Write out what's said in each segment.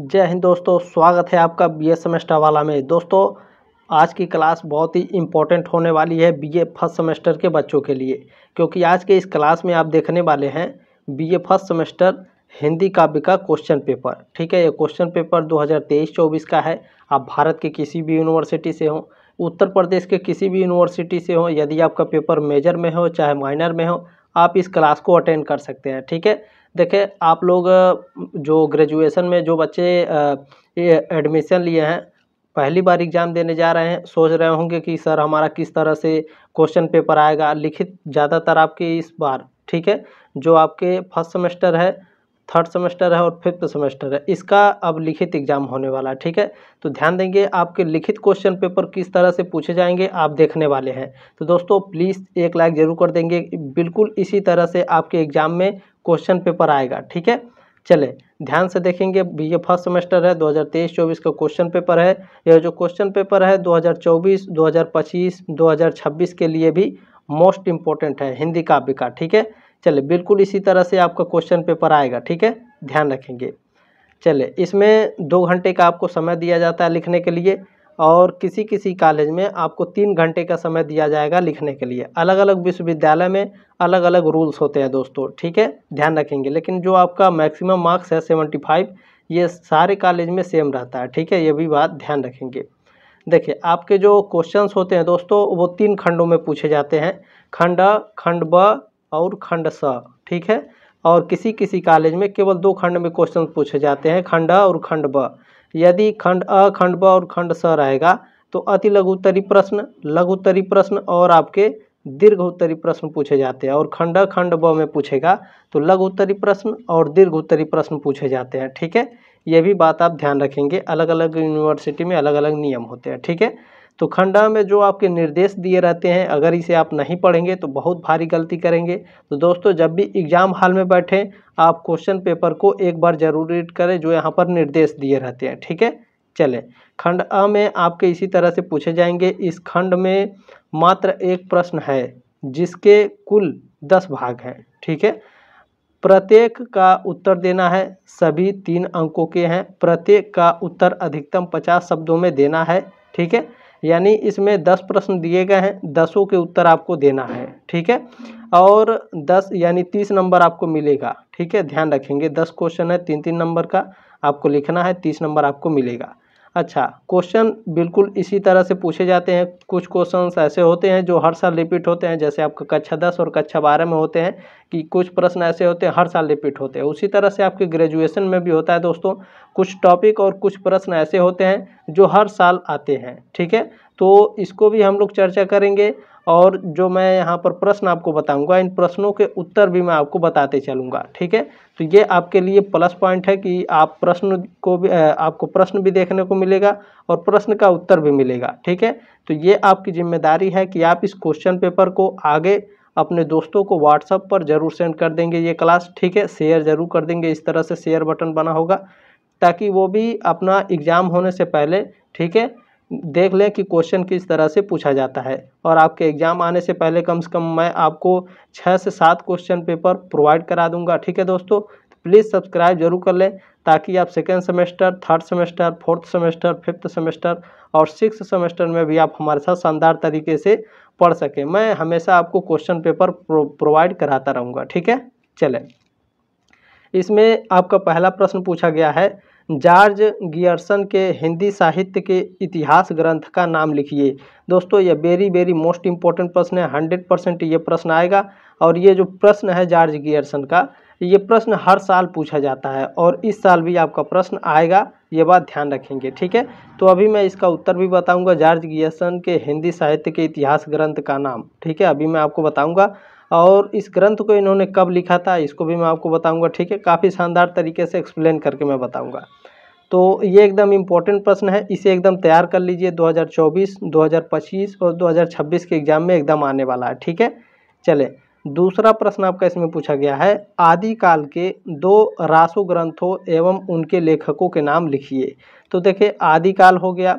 जय हिंद दोस्तों स्वागत है आपका बीए सेमेस्टर वाला में दोस्तों आज की क्लास बहुत ही इम्पोर्टेंट होने वाली है बीए फर्स्ट सेमेस्टर के बच्चों के लिए क्योंकि आज के इस क्लास में आप देखने वाले हैं बीए फर्स्ट सेमेस्टर हिंदी काव्य का क्वेश्चन पेपर ठीक है ये क्वेश्चन पेपर दो हज़ार का है आप भारत के किसी भी यूनिवर्सिटी से हों उत्तर प्रदेश के किसी भी यूनिवर्सिटी से हों यदि आपका पेपर मेजर में हो चाहे माइनर में हो आप इस क्लास को अटेंड कर सकते हैं ठीक है देखिए आप लोग जो ग्रेजुएशन में जो बच्चे एडमिशन लिए हैं पहली बार एग्ज़ाम देने जा रहे हैं सोच रहे होंगे कि सर हमारा किस तरह से क्वेश्चन पेपर आएगा लिखित ज़्यादातर आपके इस बार ठीक है जो आपके फर्स्ट सेमेस्टर है थर्ड सेमेस्टर है और फिफ्थ सेमेस्टर है इसका अब लिखित एग्जाम होने वाला है ठीक है तो ध्यान देंगे आपके लिखित क्वेश्चन पेपर किस तरह से पूछे जाएंगे आप देखने वाले हैं तो दोस्तों प्लीज़ एक लाइक ज़रूर कर देंगे बिल्कुल इसी तरह से आपके एग्ज़ाम में क्वेश्चन पेपर आएगा ठीक है चले ध्यान से देखेंगे ये फर्स्ट सेमेस्टर है 2023-24 का क्वेश्चन पेपर है यह जो क्वेश्चन पेपर है 2024, 2025, 2026 के लिए भी मोस्ट इम्पोर्टेंट है हिंदी काव्य का ठीक है चले बिल्कुल इसी तरह से आपका क्वेश्चन पेपर आएगा ठीक है ध्यान रखेंगे चले इसमें दो घंटे का आपको समय दिया जाता है लिखने के लिए और किसी किसी कॉलेज में आपको तीन घंटे का समय दिया जाएगा लिखने के लिए अलग अलग विश्वविद्यालय में अलग अलग रूल्स होते हैं दोस्तों ठीक है ध्यान रखेंगे लेकिन जो आपका मैक्सिमम मार्क्स है सेवेंटी फाइव ये सारे कॉलेज में सेम रहता है ठीक है ये भी बात ध्यान रखेंगे देखिए आपके जो क्वेश्चंस होते हैं दोस्तों वो तीन खंडों में पूछे जाते हैं खंड खंड ब और खंड स ठीक है और किसी किसी कॉलेज में केवल दो खंड में क्वेश्चन पूछे जाते हैं खंड और खंड ब यदि खंड अ खंड ब और खंड स रहेगा तो अति लघु उत्तरी प्रश्न लघु उत्तरी प्रश्न और आपके दीर्घ उत्तरी प्रश्न पूछे जाते हैं और खंड खंड ब में पूछेगा तो लघु उत्तरी प्रश्न और दीर्घ उत्तरी प्रश्न पूछे जाते हैं ठीक है ये भी बात आप ध्यान रखेंगे अलग अलग यूनिवर्सिटी में अलग अलग नियम होते हैं ठीक है तो खंडा में जो आपके निर्देश दिए रहते हैं अगर इसे आप नहीं पढ़ेंगे तो बहुत भारी गलती करेंगे तो दोस्तों जब भी एग्ज़ाम हॉल में बैठें आप क्वेश्चन पेपर को एक बार जरूर रीड करें जो यहाँ पर निर्देश दिए रहते हैं ठीक है चले खंड अ में आपके इसी तरह से पूछे जाएंगे इस खंड में मात्र एक प्रश्न है जिसके कुल दस भाग हैं ठीक है प्रत्येक का उत्तर देना है सभी तीन अंकों के हैं प्रत्येक का उत्तर अधिकतम पचास शब्दों में देना है ठीक है यानी इसमें दस प्रश्न दिए गए हैं दसों के उत्तर आपको देना है ठीक है और दस यानी तीस नंबर आपको मिलेगा ठीक है ध्यान रखेंगे दस क्वेश्चन है तीन तीन नंबर का आपको लिखना है तीस नंबर आपको मिलेगा अच्छा क्वेश्चन बिल्कुल इसी तरह से पूछे जाते हैं कुछ क्वेश्चन ऐसे होते हैं जो हर साल रिपीट होते हैं जैसे आपका कक्षा दस और कक्षा बारह में होते हैं कि कुछ प्रश्न ऐसे होते हैं हर साल रिपीट होते हैं उसी तरह से आपके ग्रेजुएशन में भी होता है दोस्तों कुछ टॉपिक और कुछ प्रश्न ऐसे होते हैं जो हर साल आते हैं ठीक है तो इसको भी हम लोग चर्चा करेंगे और जो मैं यहाँ पर प्रश्न आपको बताऊंगा इन प्रश्नों के उत्तर भी मैं आपको बताते चलूँगा ठीक है तो ये आपके लिए प्लस पॉइंट है कि आप प्रश्न को भी आपको प्रश्न भी देखने को मिलेगा और प्रश्न का उत्तर भी मिलेगा ठीक है तो ये आपकी जिम्मेदारी है कि आप इस क्वेश्चन पेपर को आगे अपने दोस्तों को व्हाट्सअप पर जरूर सेंड कर देंगे ये क्लास ठीक है शेयर जरूर कर देंगे इस तरह से शेयर बटन बना होगा ताकि वो भी अपना एग्ज़ाम होने से पहले ठीक है देख लें कि क्वेश्चन किस तरह से पूछा जाता है और आपके एग्ज़ाम आने से पहले कम से कम मैं आपको छः से सात क्वेश्चन पेपर प्रोवाइड करा दूंगा ठीक है दोस्तों तो प्लीज़ सब्सक्राइब जरूर कर लें ताकि आप second semester third semester fourth semester fifth semester और सिक्स सेमेस्टर में भी आप हमारे साथ शानदार तरीके से पढ़ सकें मैं हमेशा आपको क्वेश्चन पेपर प्रो, प्रोवाइड कराता रहूँगा ठीक है चलें इसमें आपका पहला प्रश्न पूछा गया है जॉर्ज गियर्सन के हिंदी साहित्य के इतिहास ग्रंथ का नाम लिखिए दोस्तों ये वेरी वेरी मोस्ट इम्पॉर्टेंट प्रश्न है हंड्रेड परसेंट ये प्रश्न आएगा और ये जो प्रश्न है जॉर्ज गियर्सन का ये प्रश्न हर साल पूछा जाता है और इस साल भी आपका प्रश्न आएगा ये बात ध्यान रखेंगे ठीक है तो अभी मैं इसका उत्तर भी बताऊँगा जॉर्ज गियर्सन के हिंदी साहित्य के इतिहास ग्रंथ का नाम ठीक है अभी मैं आपको बताऊँगा और इस ग्रंथ को इन्होंने कब लिखा था इसको भी मैं आपको बताऊंगा ठीक है काफ़ी शानदार तरीके से एक्सप्लेन करके मैं बताऊंगा तो ये एकदम इम्पोर्टेंट प्रश्न है इसे एकदम तैयार कर लीजिए 2024, 2025 और 2026 के एग्जाम में एकदम आने वाला है ठीक है चले दूसरा प्रश्न आपका इसमें पूछा गया है आदिकाल के दो रासो ग्रंथों एवं उनके लेखकों के नाम लिखिए तो देखिए आदिकाल हो गया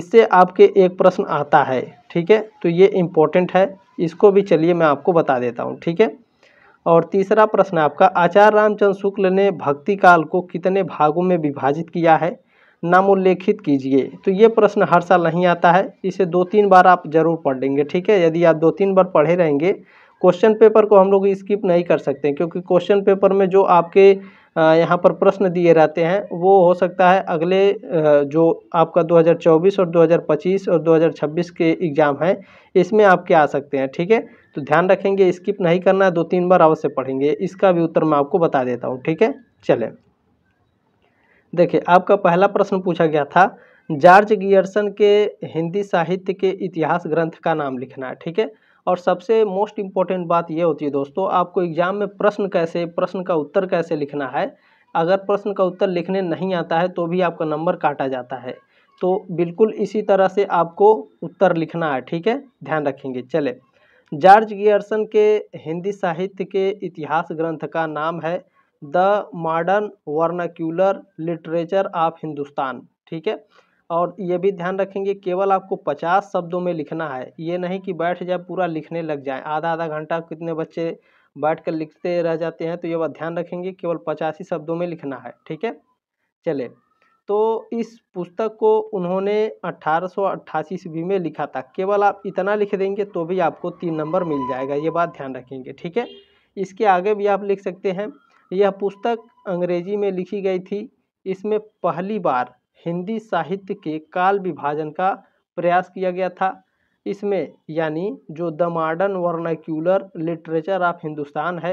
इससे आपके एक प्रश्न आता है ठीक है तो ये इम्पोर्टेंट है इसको भी चलिए मैं आपको बता देता हूँ ठीक है और तीसरा प्रश्न आपका आचार्य रामचंद्र शुक्ल ने भक्ति काल को कितने भागों में विभाजित किया है नामोल्लेखित कीजिए तो ये प्रश्न हर साल नहीं आता है इसे दो तीन बार आप जरूर पढ़ लेंगे ठीक है यदि आप दो तीन बार पढ़े रहेंगे क्वेश्चन पेपर को हम लोग स्किप नहीं कर सकते क्योंकि क्वेश्चन पेपर में जो आपके यहाँ पर प्रश्न दिए रहते हैं वो हो सकता है अगले जो आपका 2024 और 2025 और 2026 के एग्ज़ाम हैं इसमें आपके आ सकते हैं ठीक है तो ध्यान रखेंगे स्किप नहीं करना है दो तीन बार अवश्य पढ़ेंगे इसका भी उत्तर मैं आपको बता देता हूँ ठीक है चले देखिए आपका पहला प्रश्न पूछा गया था जॉर्ज गियर्सन के हिंदी साहित्य के इतिहास ग्रंथ का नाम लिखना है ठीक है और सबसे मोस्ट इम्पॉर्टेंट बात यह होती है दोस्तों आपको एग्जाम में प्रश्न कैसे प्रश्न का उत्तर कैसे लिखना है अगर प्रश्न का उत्तर लिखने नहीं आता है तो भी आपका नंबर काटा जाता है तो बिल्कुल इसी तरह से आपको उत्तर लिखना है ठीक है ध्यान रखेंगे चले जॉर्ज गियर्सन के हिंदी साहित्य के इतिहास ग्रंथ का नाम है the modern vernacular literature of Hindustan ठीक है और ये भी ध्यान रखेंगे केवल आपको पचास शब्दों में लिखना है ये नहीं कि बैठ जाए पूरा लिखने लग जाए आधा आधा घंटा कितने बच्चे बैठ कर लिखते रह जाते हैं तो ये बात ध्यान रखेंगे केवल पचासी शब्दों में लिखना है ठीक है चले तो इस पुस्तक को उन्होंने अठारह सौ अट्ठासी ईस्वी में लिखा था केवल आप इतना लिख देंगे तो भी आपको तीन नंबर मिल जाएगा ये बात ध्यान रखेंगे ठीक है इसके आगे भी आप लिख सकते हैं यह पुस्तक अंग्रेजी में लिखी गई थी इसमें पहली बार हिंदी साहित्य के काल विभाजन का प्रयास किया गया था इसमें यानी जो the modern vernacular literature of Hindustan है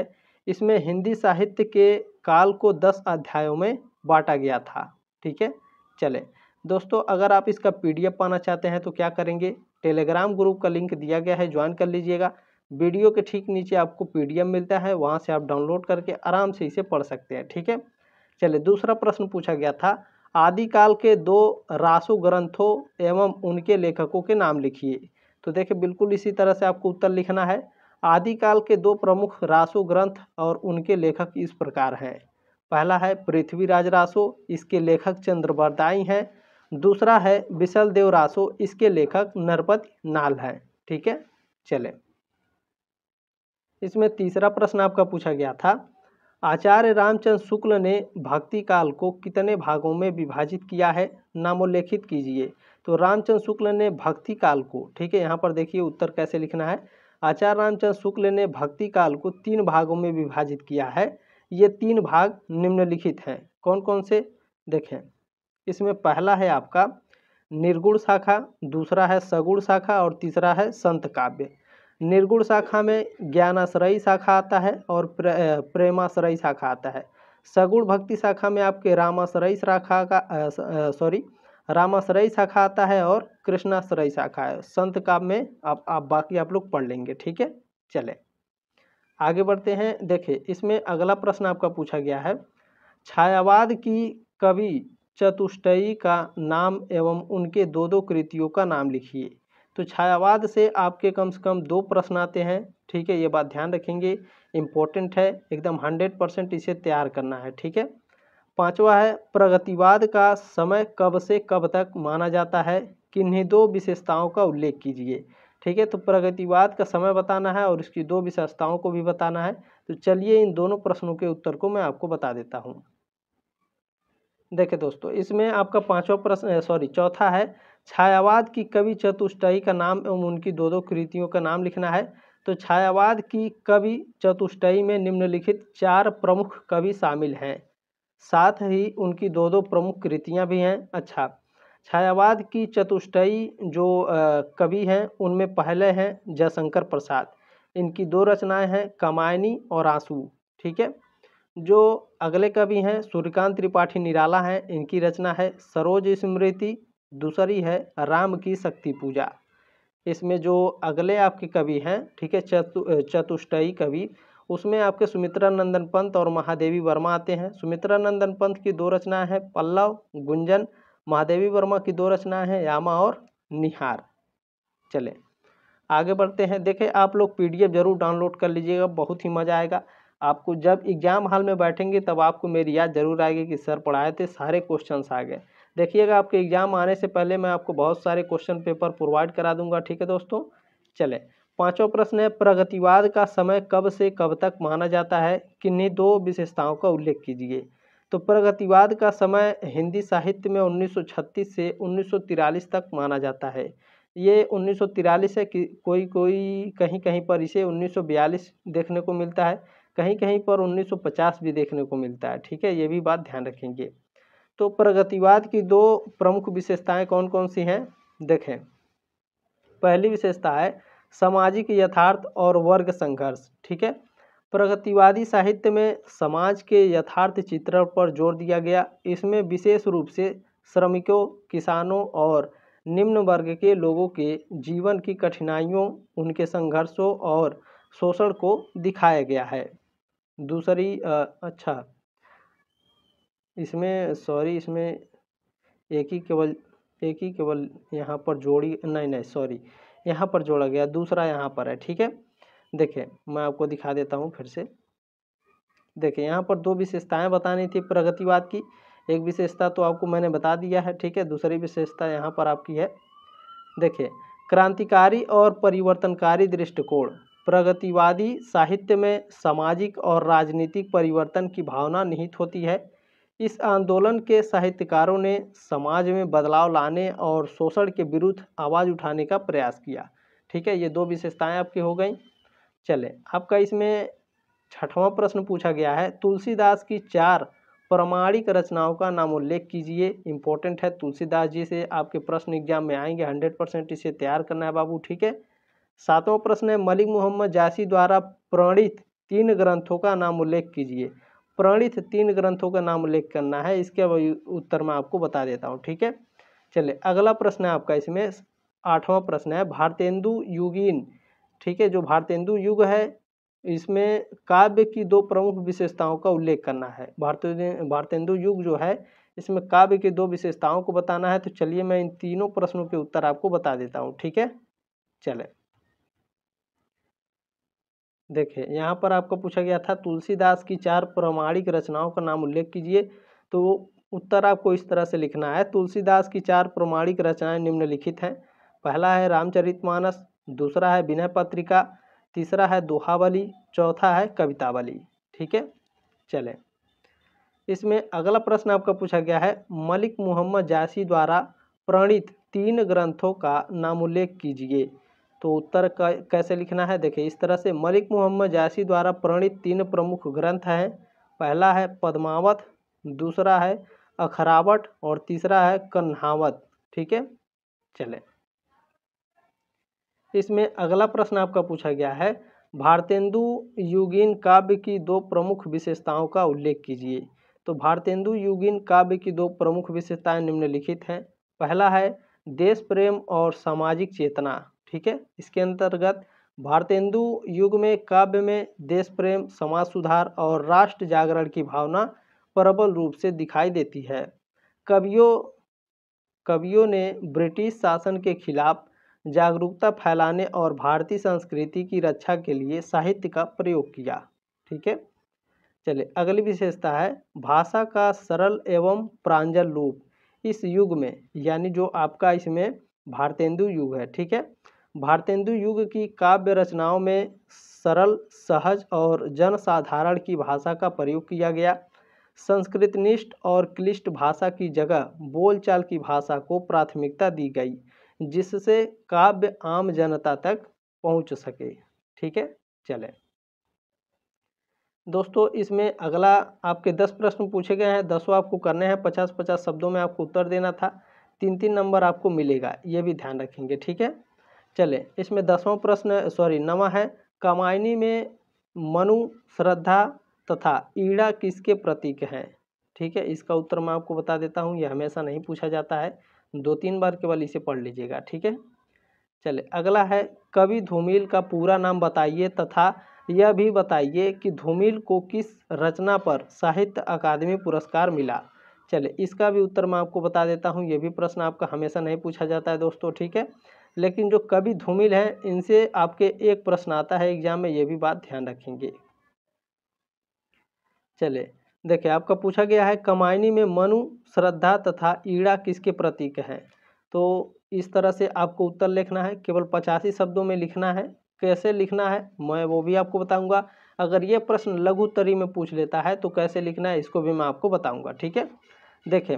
इसमें हिंदी साहित्य के काल को दस अध्यायों में बांटा गया था ठीक है चले दोस्तों अगर आप इसका पीडीएफ पाना चाहते हैं तो क्या करेंगे टेलीग्राम ग्रुप का लिंक दिया गया है ज्वाइन कर लीजिएगा वीडियो के ठीक नीचे आपको पीडीएफ मिलता है वहाँ से आप डाउनलोड करके आराम से इसे पढ़ सकते हैं ठीक है चले दूसरा प्रश्न पूछा गया था आदिकाल के दो रासु ग्रंथों एवं उनके लेखकों के नाम लिखिए तो देखिए बिल्कुल इसी तरह से आपको उत्तर लिखना है आदिकाल के दो प्रमुख रासु ग्रंथ और उनके लेखक इस प्रकार हैं पहला है पृथ्वीराज रासो इसके लेखक चंद्रवरदाई हैं दूसरा है विशल देव रासो इसके लेखक नरपति नाल हैं ठीक है चले इसमें तीसरा प्रश्न आपका पूछा गया था आचार्य रामचंद्र शुक्ल ने भक्ति काल को कितने भागों में विभाजित किया है नामोल्लेखित कीजिए तो रामचंद्र शुक्ल ने भक्ति काल को ठीक है यहाँ पर देखिए उत्तर कैसे लिखना है आचार्य रामचंद्र शुक्ल ने भक्ति काल को तीन भागों में विभाजित किया है ये तीन भाग निम्नलिखित हैं कौन कौन से देखें इसमें पहला है आपका निर्गुण शाखा दूसरा है सगुण शाखा और तीसरा है संत काव्य निर्गुण शाखा में ज्ञानाश्रयी शाखा आता है और प्रे, प्रेमाश्रयी शाखा आता है सगुण भक्ति शाखा में आपके रामाश्रयी शाखा का सॉरी रामाश्रयी शाखा आता है और कृष्णाश्रयी शाखा है संत काव्य में आप आप बाकी आप लोग पढ़ लेंगे ठीक है चले आगे बढ़ते हैं देखिए इसमें अगला प्रश्न आपका पूछा गया है छायावाद की कवि चतुष्टयी का नाम एवं उनके दो दो कृतियों का नाम लिखिए तो छायावाद से आपके कम से कम दो प्रश्न आते हैं ठीक है ये बात ध्यान रखेंगे इम्पोर्टेंट है एकदम हंड्रेड परसेंट इसे तैयार करना है ठीक है पांचवा है प्रगतिवाद का समय कब से कब तक माना जाता है किन्हीं दो विशेषताओं का उल्लेख कीजिए ठीक है तो प्रगतिवाद का समय बताना है और इसकी दो विशेषताओं को भी बताना है तो चलिए इन दोनों प्रश्नों के उत्तर को मैं आपको बता देता हूँ देखे दोस्तों इसमें आपका पांचवा प्रश्न सॉरी चौथा है छायावाद की कवि चतुष्टयी का नाम एवं उनकी दो दो कृतियों का नाम लिखना है तो छायावाद की कवि चतुष्टयी में निम्नलिखित चार प्रमुख कवि शामिल हैं साथ ही उनकी दो दो प्रमुख कृतियाँ भी हैं अच्छा छायावाद की चतुष्टयी जो कवि हैं उनमें पहले हैं जयशंकर प्रसाद इनकी दो रचनाएं हैं कमायनी और आंसू ठीक है जो अगले कवि हैं सूर्यकांत त्रिपाठी निराला हैं इनकी रचना है सरोज स्मृति दूसरी है राम की शक्ति पूजा इसमें जो अगले आपके कवि हैं ठीक है चतु चतुष्टयी कवि उसमें आपके सुमित्रा नंदन पंत और महादेवी वर्मा आते हैं सुमित्रा नंदन पंत की दो रचनाएं हैं पल्लव गुंजन महादेवी वर्मा की दो रचनाएं हैं यामा और निहार चले आगे बढ़ते हैं देखें आप लोग पीडीएफ जरूर डाउनलोड कर लीजिएगा बहुत ही मज़ा आएगा आपको जब एग्ज़ाम हाल में बैठेंगे तब आपको मेरी याद जरूर आएगी कि सर पढ़ाए थे सारे क्वेश्चन आ गए देखिएगा आपके एग्ज़ाम आने से पहले मैं आपको बहुत सारे क्वेश्चन पेपर प्रोवाइड करा दूंगा ठीक है दोस्तों चले पांचवा प्रश्न है प्रगतिवाद का समय कब से कब तक माना जाता है किन्हीं दो विशेषताओं का उल्लेख कीजिए तो प्रगतिवाद का समय हिंदी साहित्य में 1936 से 1943 तक माना जाता है ये 1943 है कि कोई कोई कहीं कहीं पर इसे 1942 देखने को मिलता है कहीं कहीं पर 1950 भी देखने को मिलता है ठीक है ये भी बात ध्यान रखेंगे तो प्रगतिवाद की दो प्रमुख विशेषताएं कौन कौन सी हैं देखें पहली विशेषता है सामाजिक यथार्थ और वर्ग संघर्ष ठीक है प्रगतिवादी साहित्य में समाज के यथार्थ चित्रण पर जोर दिया गया इसमें विशेष रूप से श्रमिकों किसानों और निम्न वर्ग के लोगों के जीवन की कठिनाइयों उनके संघर्षों और शोषण को दिखाया गया है दूसरी अच्छा इसमें सॉरी इसमें एक ही केवल एक ही केवल यहाँ पर जोड़ी नहीं नहीं सॉरी यहाँ पर जोड़ा गया दूसरा यहाँ पर है ठीक है देखिए मैं आपको दिखा देता हूँ फिर से देखिए यहाँ पर दो विशेषताएँ बतानी थी प्रगतिवाद की एक विशेषता तो आपको मैंने बता दिया है ठीक है दूसरी विशेषता यहाँ पर आपकी है देखिए क्रांतिकारी और परिवर्तनकारी दृष्टिकोण प्रगतिवादी साहित्य में सामाजिक और राजनीतिक परिवर्तन की भावना निहित होती है इस आंदोलन के साहित्यकारों ने समाज में बदलाव लाने और शोषण के विरुद्ध आवाज़ उठाने का प्रयास किया ठीक है ये दो विशेषताएं आपकी हो गई चले आपका इसमें छठवां प्रश्न पूछा गया है तुलसीदास की चार प्रमाणिक रचनाओं का नाम उल्लेख कीजिए इंपॉर्टेंट है तुलसीदास जी से आपके प्रश्न एग्जाम में आएंगे हंड्रेड परसेंट इसे तैयार करना है बाबू ठीक है सातवां प्रश्न है मलिक मोहम्मद जासी द्वारा प्रणित तीन ग्रंथों का नाम उल्लेख कीजिए प्रणित तीन ग्रंथों का नाम उल्लेख करना है इसके उत्तर मैं आपको बता देता हूँ ठीक है चलिए अगला प्रश्न है आपका इसमें आठवां प्रश्न है भारतेंदु युगीन ठीक है जो भारतेंदु युग है इसमें काव्य की दो प्रमुख विशेषताओं का उल्लेख करना है भारतीय भारतेंदु युग जो है इसमें काव्य की दो विशेषताओं को बताना है तो चलिए मैं इन तीनों प्रश्नों के उत्तर आपको बता देता हूँ ठीक है चले देखिए यहाँ पर आपको पूछा गया था तुलसीदास की चार प्रमाणिक रचनाओं का नाम उल्लेख कीजिए तो उत्तर आपको इस तरह से लिखना है तुलसीदास की चार प्रमाणिक रचनाएं निम्नलिखित हैं पहला है रामचरितमानस दूसरा है विनय पत्रिका तीसरा है दोहावली चौथा है कवितावली ठीक है चले इसमें अगला प्रश्न आपका पूछा गया है मलिक मोहम्मद जासी द्वारा प्रणीत तीन ग्रंथों का नाम उल्लेख कीजिए तो उत्तर कैसे लिखना है देखिए इस तरह से मलिक मोहम्मद जासी द्वारा प्रणीत तीन प्रमुख ग्रंथ हैं पहला है पद्मावत दूसरा है अखरावट और तीसरा है कन्हावत ठीक है चले इसमें अगला प्रश्न आपका पूछा गया है भारतेंदु युगीन काव्य की दो प्रमुख विशेषताओं का उल्लेख कीजिए तो भारतेंदु युगीन काव्य की दो प्रमुख विशेषताएं निम्नलिखित हैं पहला है देश प्रेम और सामाजिक चेतना ठीक है इसके अंतर्गत भारतेंदु युग में काव्य में देश प्रेम समाज सुधार और राष्ट्र जागरण की भावना प्रबल रूप से दिखाई देती है कवियों कवियों ने ब्रिटिश शासन के खिलाफ जागरूकता फैलाने और भारतीय संस्कृति की रक्षा के लिए साहित्य का प्रयोग किया ठीक है चलिए अगली विशेषता है भाषा का सरल एवं प्रांजल रूप इस युग में यानी जो आपका इसमें भारतेंदु युग है ठीक है भारतेंदु युग की काव्य रचनाओं में सरल सहज और जनसाधारण की भाषा का प्रयोग किया गया संस्कृतनिष्ठ और क्लिष्ट भाषा की जगह बोलचाल की भाषा को प्राथमिकता दी गई जिससे काव्य आम जनता तक पहुंच सके ठीक है चले दोस्तों इसमें अगला आपके दस प्रश्न पूछे गए हैं दसों आपको करने हैं पचास पचास शब्दों में आपको उत्तर देना था तीन तीन नंबर आपको मिलेगा ये भी ध्यान रखेंगे ठीक है चले इसमें दसवां प्रश्न सॉरी नवा है कमायनी में मनु श्रद्धा तथा ईड़ा किसके प्रतीक हैं ठीक है इसका उत्तर मैं आपको बता देता हूँ ये हमेशा नहीं पूछा जाता है दो तीन बार केवल इसे पढ़ लीजिएगा ठीक है चले अगला है कवि धूमिल का पूरा नाम बताइए तथा यह भी बताइए कि धूमिल को किस रचना पर साहित्य अकादमी पुरस्कार मिला चले इसका भी उत्तर मैं आपको बता देता हूँ ये भी प्रश्न आपका हमेशा नहीं पूछा जाता है दोस्तों ठीक है लेकिन जो कवि धूमिल हैं इनसे आपके एक प्रश्न आता है एग्जाम में ये भी बात ध्यान रखेंगे चले देखिए आपका पूछा गया है कमायनी में मनु श्रद्धा तथा ईड़ा किसके प्रतीक हैं तो इस तरह से आपको उत्तर लिखना है केवल पचासी शब्दों में लिखना है कैसे लिखना है मैं वो भी आपको बताऊंगा अगर ये प्रश्न लघु तरी में पूछ लेता है तो कैसे लिखना है इसको भी मैं आपको बताऊंगा ठीक है देखें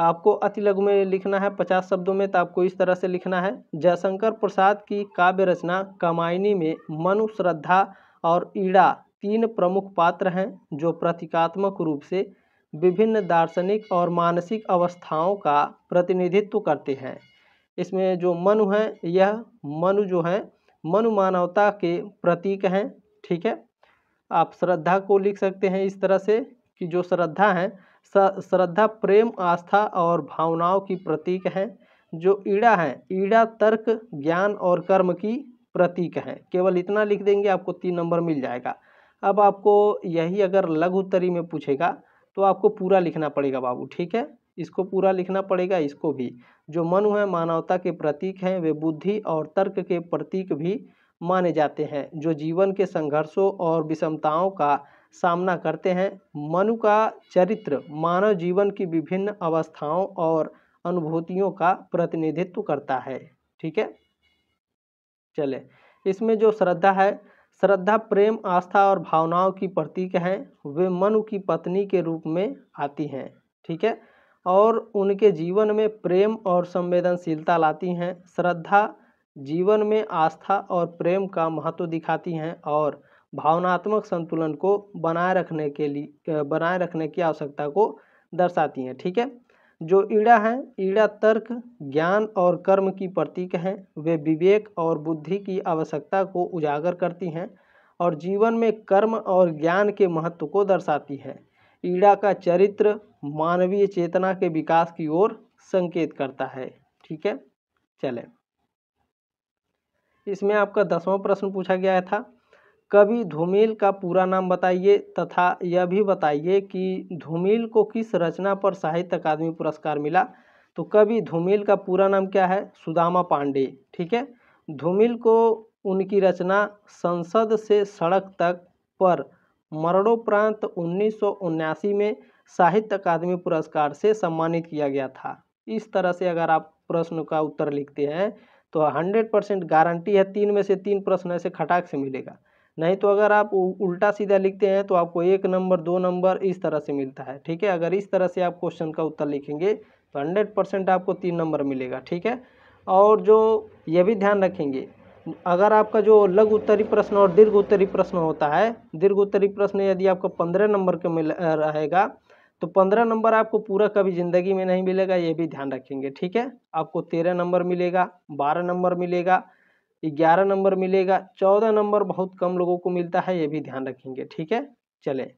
आपको अति लघु में लिखना है पचास शब्दों में तो आपको इस तरह से लिखना है जयशंकर प्रसाद की काव्य रचना कमायनी में मनु श्रद्धा और ईड़ा तीन प्रमुख पात्र हैं जो प्रतीकात्मक रूप से विभिन्न दार्शनिक और मानसिक अवस्थाओं का प्रतिनिधित्व करते हैं इसमें जो मनु हैं यह मनु जो है मनु मानवता के प्रतीक हैं ठीक है आप श्रद्धा को लिख सकते हैं इस तरह से कि जो श्रद्धा है श्रद्धा प्रेम आस्था और भावनाओं की प्रतीक हैं जो ईड़ा है ईड़ा तर्क ज्ञान और कर्म की प्रतीक है केवल इतना लिख देंगे आपको तीन नंबर मिल जाएगा अब आपको यही अगर लघु उत्तरी में पूछेगा तो आपको पूरा लिखना पड़ेगा बाबू ठीक है इसको पूरा लिखना पड़ेगा इसको भी जो मनु है मानवता के प्रतीक हैं वे बुद्धि और तर्क के प्रतीक भी माने जाते हैं जो जीवन के संघर्षों और विषमताओं का सामना करते हैं मनु का चरित्र मानव जीवन की विभिन्न अवस्थाओं और अनुभूतियों का प्रतिनिधित्व करता है ठीक है चले इसमें जो श्रद्धा है श्रद्धा प्रेम आस्था और भावनाओं की प्रतीक हैं वे मनु की पत्नी के रूप में आती हैं ठीक है और उनके जीवन में प्रेम और संवेदनशीलता लाती हैं श्रद्धा जीवन में आस्था और प्रेम का महत्व दिखाती हैं और भावनात्मक संतुलन को बनाए रखने के लिए बनाए रखने की आवश्यकता को दर्शाती हैं ठीक है जो ईड़ा हैं ईड़ा तर्क ज्ञान और कर्म की प्रतीक हैं वे विवेक और बुद्धि की आवश्यकता को उजागर करती हैं और जीवन में कर्म और ज्ञान के महत्व को दर्शाती है ईड़ा का चरित्र मानवीय चेतना के विकास की ओर संकेत करता है ठीक है चलें इसमें आपका दसवां प्रश्न पूछा गया था कवि धूमिल का पूरा नाम बताइए तथा यह भी बताइए कि धूमिल को किस रचना पर साहित्य अकादमी पुरस्कार मिला तो कवि धूमिल का पूरा नाम क्या है सुदामा पांडे ठीक है धूमिल को उनकी रचना संसद से सड़क तक पर मरणोपरांत उन्नीस में साहित्य अकादमी पुरस्कार से सम्मानित किया गया था इस तरह से अगर आप प्रश्न का उत्तर लिखते हैं तो हंड्रेड परसेंट गारंटी है तीन में से तीन प्रश्न ऐसे खटाक से मिलेगा नहीं तो अगर आप उल्टा सीधा लिखते हैं तो आपको एक नंबर दो नंबर इस तरह से मिलता है ठीक है अगर इस तरह से आप क्वेश्चन का उत्तर लिखेंगे तो हंड्रेड परसेंट आपको तीन नंबर मिलेगा ठीक है और जो ये भी ध्यान रखेंगे अगर आपका जो लघु उत्तरी प्रश्न और दीर्घ उत्तरी प्रश्न होता है दीर्घ उत्तरी प्रश्न यदि आपका पंद्रह नंबर का मिल रहेगा तो पंद्रह नंबर आपको पूरा कभी ज़िंदगी में नहीं मिलेगा ये भी ध्यान रखेंगे ठीक है आपको तेरह नंबर मिलेगा बारह नंबर मिलेगा ग्यारह नंबर मिलेगा चौदह नंबर बहुत कम लोगों को मिलता है ये भी ध्यान रखेंगे ठीक है चले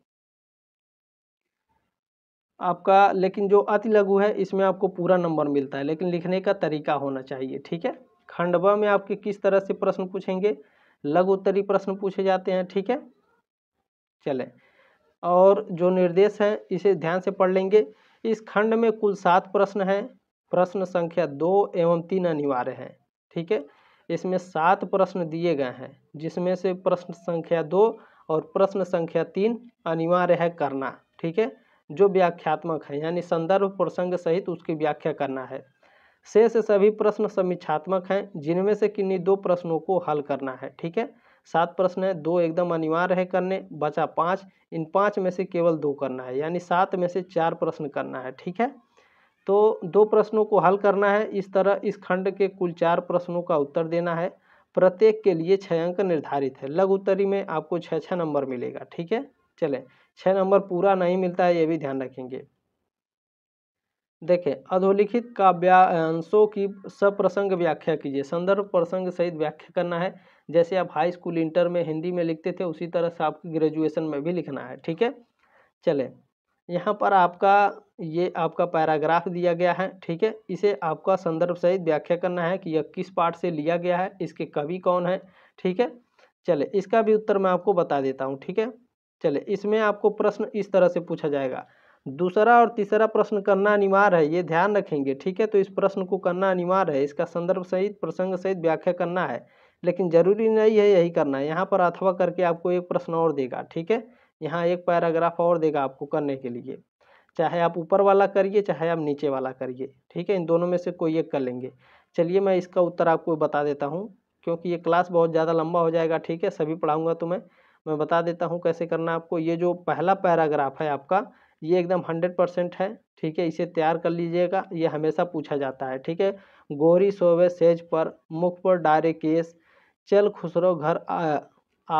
आपका लेकिन जो अति लघु है इसमें आपको पूरा नंबर मिलता है लेकिन लिखने का तरीका होना चाहिए ठीक है खंड में आपके किस तरह से प्रश्न पूछेंगे लघु उत्तरी प्रश्न पूछे जाते हैं ठीक है चले और जो निर्देश है इसे ध्यान से पढ़ लेंगे इस खंड में कुल सात प्रश्न हैं प्रश्न संख्या दो एवं तीन अनिवार्य हैं ठीक है थीके? इसमें सात प्रश्न दिए गए हैं जिसमें से प्रश्न संख्या दो और प्रश्न संख्या तीन अनिवार्य है करना ठीक है जो व्याख्यात्मक है यानी संदर्भ प्रसंग सहित उसकी व्याख्या करना है शेष सभी प्रश्न समीक्षात्मक हैं जिनमें से किन्हीं दो प्रश्नों को हल करना है ठीक है सात प्रश्न है दो एकदम अनिवार्य है करने बचा पाँच इन पाँच में से केवल दो करना है यानी सात में से चार प्रश्न करना है ठीक है तो दो प्रश्नों को हल करना है इस तरह इस खंड के कुल चार प्रश्नों का उत्तर देना है प्रत्येक के लिए छः अंक निर्धारित है लघु उत्तरी में आपको छः छः नंबर मिलेगा ठीक है चले छः नंबर पूरा नहीं मिलता है ये भी ध्यान रखेंगे देखें अधोलिखित काव्यांशों की सप्रसंग व्याख्या कीजिए संदर्भ प्रसंग सहित व्याख्या करना है जैसे आप हाई स्कूल इंटर में हिंदी में लिखते थे उसी तरह से आपकी ग्रेजुएशन में भी लिखना है ठीक है चले यहाँ पर आपका ये आपका पैराग्राफ दिया गया है ठीक है इसे आपका संदर्भ सहित व्याख्या करना है कि यह किस पाठ से लिया गया है इसके कवि कौन है ठीक है चले इसका भी उत्तर मैं आपको बता देता हूँ ठीक है चले इसमें आपको प्रश्न इस तरह से पूछा जाएगा दूसरा और तीसरा प्रश्न करना अनिवार्य है ये ध्यान रखेंगे ठीक है तो इस प्रश्न को करना अनिवार्य है इसका संदर्भ सहित प्रसंग सहित व्याख्या करना है लेकिन जरूरी नहीं है यही करना है यहाँ पर अथवा करके आपको एक प्रश्न और देगा ठीक है यहाँ एक पैराग्राफ और देगा आपको करने के लिए चाहे आप ऊपर वाला करिए चाहे आप नीचे वाला करिए ठीक है इन दोनों में से कोई एक कर लेंगे चलिए मैं इसका उत्तर आपको बता देता हूँ क्योंकि ये क्लास बहुत ज़्यादा लंबा हो जाएगा ठीक है सभी पढ़ाऊँगा तो मैं मैं बता देता हूँ कैसे करना है आपको ये जो पहला पैराग्राफ है आपका ये एकदम हंड्रेड परसेंट है ठीक है इसे तैयार कर लीजिएगा ये हमेशा पूछा जाता है ठीक है गोरी सोवे सेज पर मुख पर डारे केस चल खुसरो घर आ,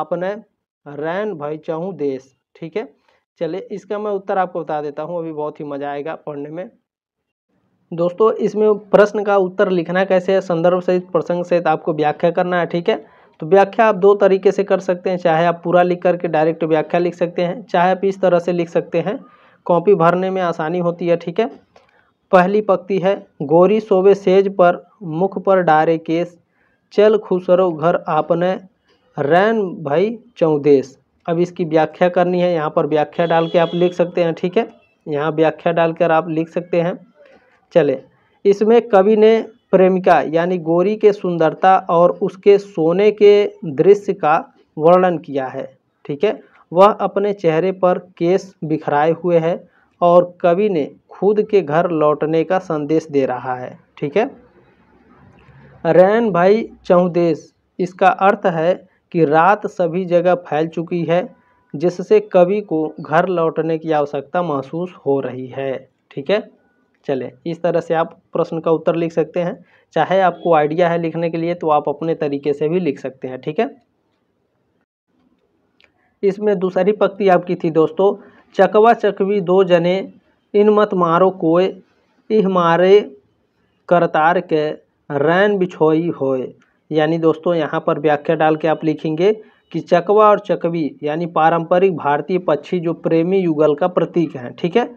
आपने रैन भाई चाहूँ देश ठीक है चलिए इसका मैं उत्तर आपको बता देता हूँ अभी बहुत ही मज़ा आएगा पढ़ने में दोस्तों इसमें प्रश्न का उत्तर लिखना कैसे है संदर्भ सहित प्रसंग सहित आपको व्याख्या करना है ठीक है तो व्याख्या आप दो तरीके से कर सकते हैं चाहे आप पूरा लिख करके डायरेक्ट व्याख्या लिख सकते हैं चाहे आप इस तरह से लिख सकते हैं कॉपी भरने में आसानी होती है ठीक है पहली पक्ति है गोरी सोवे सेज पर मुख पर डारे केस चल खुसरो घर आपने रैन भाई चौदेश अब इसकी व्याख्या करनी है यहाँ पर व्याख्या डाल के आप लिख सकते हैं ठीक है यहाँ व्याख्या डालकर आप लिख सकते हैं चले इसमें कवि ने प्रेमिका यानी गोरी के सुंदरता और उसके सोने के दृश्य का वर्णन किया है ठीक है वह अपने चेहरे पर केस बिखराए हुए है और कवि ने खुद के घर लौटने का संदेश दे रहा है ठीक है रैन भाई चौदेश इसका अर्थ है कि रात सभी जगह फैल चुकी है जिससे कवि को घर लौटने की आवश्यकता महसूस हो रही है ठीक है चले इस तरह से आप प्रश्न का उत्तर लिख सकते हैं चाहे आपको आइडिया है लिखने के लिए तो आप अपने तरीके से भी लिख सकते हैं ठीक है इसमें दूसरी पंक्ति आपकी थी दोस्तों चकवा चकवी दो जने इन मत मारो कोय इह मारे करतार के रैन बिछोई होए यानी दोस्तों यहाँ पर व्याख्या डाल के आप लिखेंगे कि चकवा और चकवी यानी पारंपरिक भारतीय पक्षी जो प्रेमी युगल का प्रतीक हैं ठीक है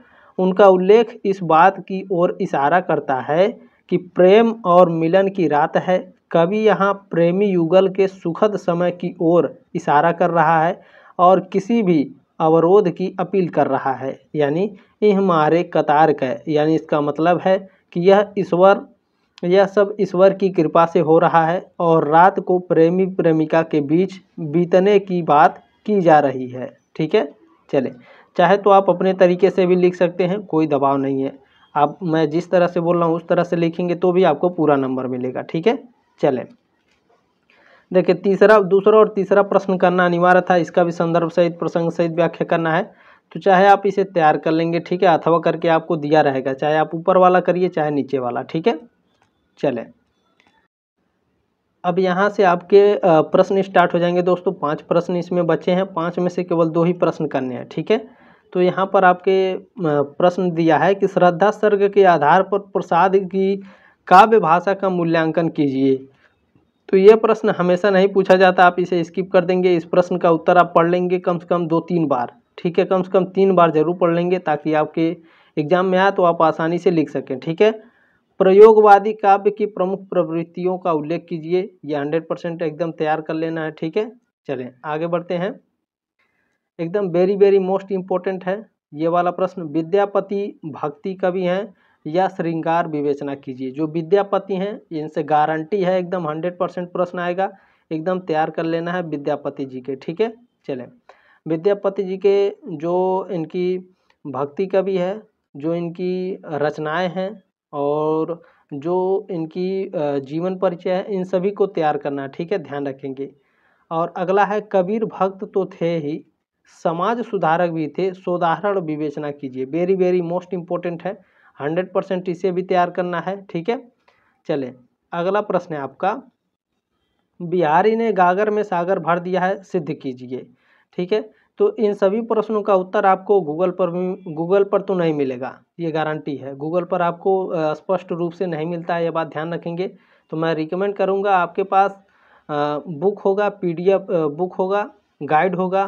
उनका उल्लेख इस बात की ओर इशारा करता है कि प्रेम और मिलन की रात है कवि यहाँ प्रेमी युगल के सुखद समय की ओर इशारा कर रहा है और किसी भी अवरोध की अपील कर रहा है यानी इ हमारे कतार का यानी इसका मतलब है कि यह ईश्वर यह सब ईश्वर की कृपा से हो रहा है और रात को प्रेमी प्रेमिका के बीच बीतने की बात की जा रही है ठीक है चले चाहे तो आप अपने तरीके से भी लिख सकते हैं कोई दबाव नहीं है आप मैं जिस तरह से बोल रहा हूँ उस तरह से लिखेंगे तो भी आपको पूरा नंबर मिलेगा ठीक है चले देखिए तीसरा दूसरा और तीसरा प्रश्न करना अनिवार्य था इसका भी संदर्भ सहित प्रसंग सहित व्याख्या करना है तो चाहे आप इसे तैयार कर लेंगे ठीक है अथवा करके आपको दिया रहेगा चाहे आप ऊपर वाला करिए चाहे नीचे वाला ठीक है चले अब यहाँ से आपके प्रश्न स्टार्ट हो जाएंगे दोस्तों पांच प्रश्न इसमें बचे हैं पांच में से केवल दो ही प्रश्न करने हैं ठीक है तो यहाँ पर आपके प्रश्न दिया है कि श्रद्धा सर्ग के आधार पर प्रसाद की काव्य भाषा का मूल्यांकन कीजिए तो ये प्रश्न हमेशा नहीं पूछा जाता आप इसे स्किप कर देंगे इस प्रश्न का उत्तर आप पढ़ लेंगे कम से कम दो तीन बार ठीक है कम से कम तीन बार जरूर पढ़ लेंगे ताकि आपके एग्जाम में आए तो आप आसानी से लिख सकें ठीक है प्रयोगवादी काव्य की प्रमुख प्रवृत्तियों का उल्लेख कीजिए यह हंड्रेड परसेंट एकदम तैयार कर लेना है ठीक है चलें आगे बढ़ते हैं एकदम वेरी वेरी मोस्ट इम्पोर्टेंट है ये वाला प्रश्न विद्यापति भक्ति कवि हैं या श्रृंगार विवेचना कीजिए जो विद्यापति हैं इनसे गारंटी है एकदम हंड्रेड परसेंट प्रश्न आएगा एकदम तैयार कर लेना है विद्यापति जी के ठीक है चलें विद्यापति जी के जो इनकी भक्ति कवि है जो इनकी रचनाएं हैं और जो इनकी जीवन परिचय है इन सभी को तैयार करना ठीक है ध्यान रखेंगे और अगला है कबीर भक्त तो थे ही समाज सुधारक भी थे सोदाहरण विवेचना कीजिए वेरी वेरी मोस्ट इम्पोर्टेंट है हंड्रेड परसेंट इसे भी तैयार करना है ठीक है चले अगला प्रश्न है आपका बिहारी ने गागर में सागर भर दिया है सिद्ध कीजिए ठीक है तो इन सभी प्रश्नों का उत्तर आपको गूगल पर भी गूगल पर तो नहीं मिलेगा ये गारंटी है गूगल पर आपको स्पष्ट रूप से नहीं मिलता है ये बात ध्यान रखेंगे तो मैं रिकमेंड करूँगा आपके पास बुक होगा पीडीएफ बुक होगा गाइड होगा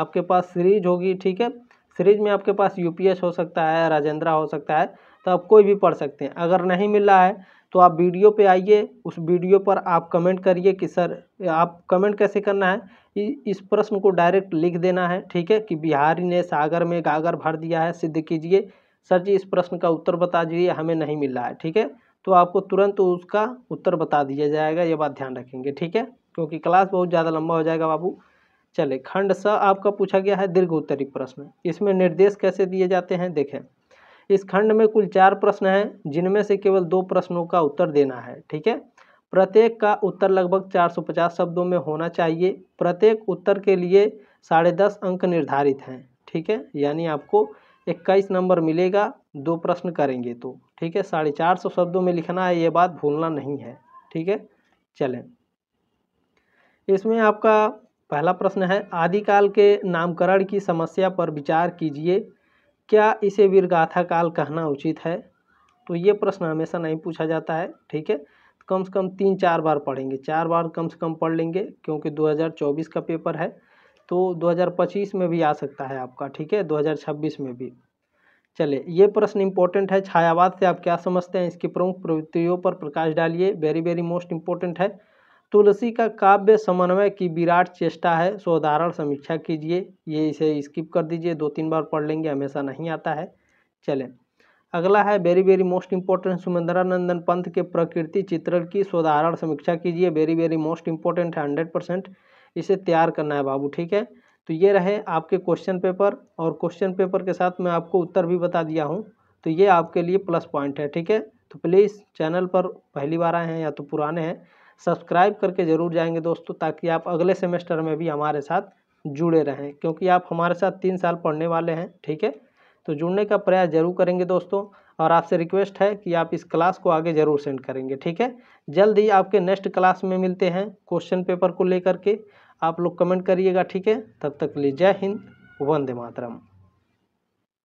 आपके पास सीरीज होगी ठीक है सीरीज में आपके पास यूपीएस हो सकता है राजेंद्रा हो सकता है तो आप कोई भी पढ़ सकते हैं अगर नहीं मिल रहा है तो आप वीडियो पे आइए उस वीडियो पर आप कमेंट करिए कि सर आप कमेंट कैसे करना है इस प्रश्न को डायरेक्ट लिख देना है ठीक है कि बिहारी ने सागर में गागर भर दिया है सिद्ध कीजिए सर जी इस प्रश्न का उत्तर बता दीजिए हमें नहीं मिल रहा है ठीक है तो आपको तुरंत उसका उत्तर बता दिया जाएगा ये बात ध्यान रखेंगे ठीक है क्योंकि क्लास बहुत ज़्यादा लंबा हो जाएगा बाबू चले खंड स आपका पूछा गया है दीर्घ उत्तरी प्रश्न इसमें निर्देश कैसे दिए जाते हैं देखें इस खंड में कुल चार प्रश्न हैं जिनमें से केवल दो प्रश्नों का उत्तर देना है ठीक है प्रत्येक का उत्तर लगभग 450 शब्दों में होना चाहिए प्रत्येक उत्तर के लिए साढ़े दस अंक निर्धारित हैं ठीक है यानी आपको इक्कीस नंबर मिलेगा दो प्रश्न करेंगे तो ठीक है साढ़े चार सौ शब्दों में लिखना है ये बात भूलना नहीं है ठीक है चलें इसमें आपका पहला प्रश्न है आदिकाल के नामकरण की समस्या पर विचार कीजिए क्या इसे वीरगाथा काल कहना उचित है तो ये प्रश्न हमेशा नहीं पूछा जाता है ठीक है कम से कम तीन चार बार पढ़ेंगे चार बार कम से कम पढ़ लेंगे क्योंकि 2024 का पेपर है तो 2025 में भी आ सकता है आपका ठीक है 2026 में भी चले ये प्रश्न इंपॉर्टेंट है छायावाद से आप क्या समझते हैं इसकी प्रमुख प्रवृत्तियों पर प्रकाश डालिए वेरी वेरी मोस्ट इंपॉर्टेंट है तुलसी का काव्य समन्वय की विराट चेष्टा है सो उदाहरण समीक्षा कीजिए ये इसे स्किप कर दीजिए दो तीन बार पढ़ लेंगे हमेशा नहीं आता है चलें अगला है very very most important Sumitranandan Pant के प्रकृति चित्रण की सुधारण समीक्षा कीजिए वेरी वेरी मोस्ट इंपॉर्टेंट है हंड्रेड परसेंट इसे तैयार करना है बाबू ठीक है तो ये रहे आपके क्वेश्चन पेपर और क्वेश्चन पेपर के साथ मैं आपको उत्तर भी बता दिया हूँ तो ये आपके लिए प्लस पॉइंट है ठीक है तो प्लीज़ चैनल पर पहली बार आए हैं या तो पुराने हैं सब्सक्राइब करके ज़रूर जाएंगे दोस्तों ताकि आप अगले सेमेस्टर में भी हमारे साथ जुड़े रहें क्योंकि आप हमारे साथ तीन साल पढ़ने वाले हैं ठीक है तो जुड़ने का प्रयास जरूर करेंगे दोस्तों और आपसे रिक्वेस्ट है कि आप इस क्लास को आगे ज़रूर सेंड करेंगे ठीक है जल्द ही आपके नेक्स्ट क्लास में मिलते हैं क्वेश्चन पेपर को लेकर के आप लोग कमेंट करिएगा ठीक है तब तक लिए जय हिंद वंदे मातरम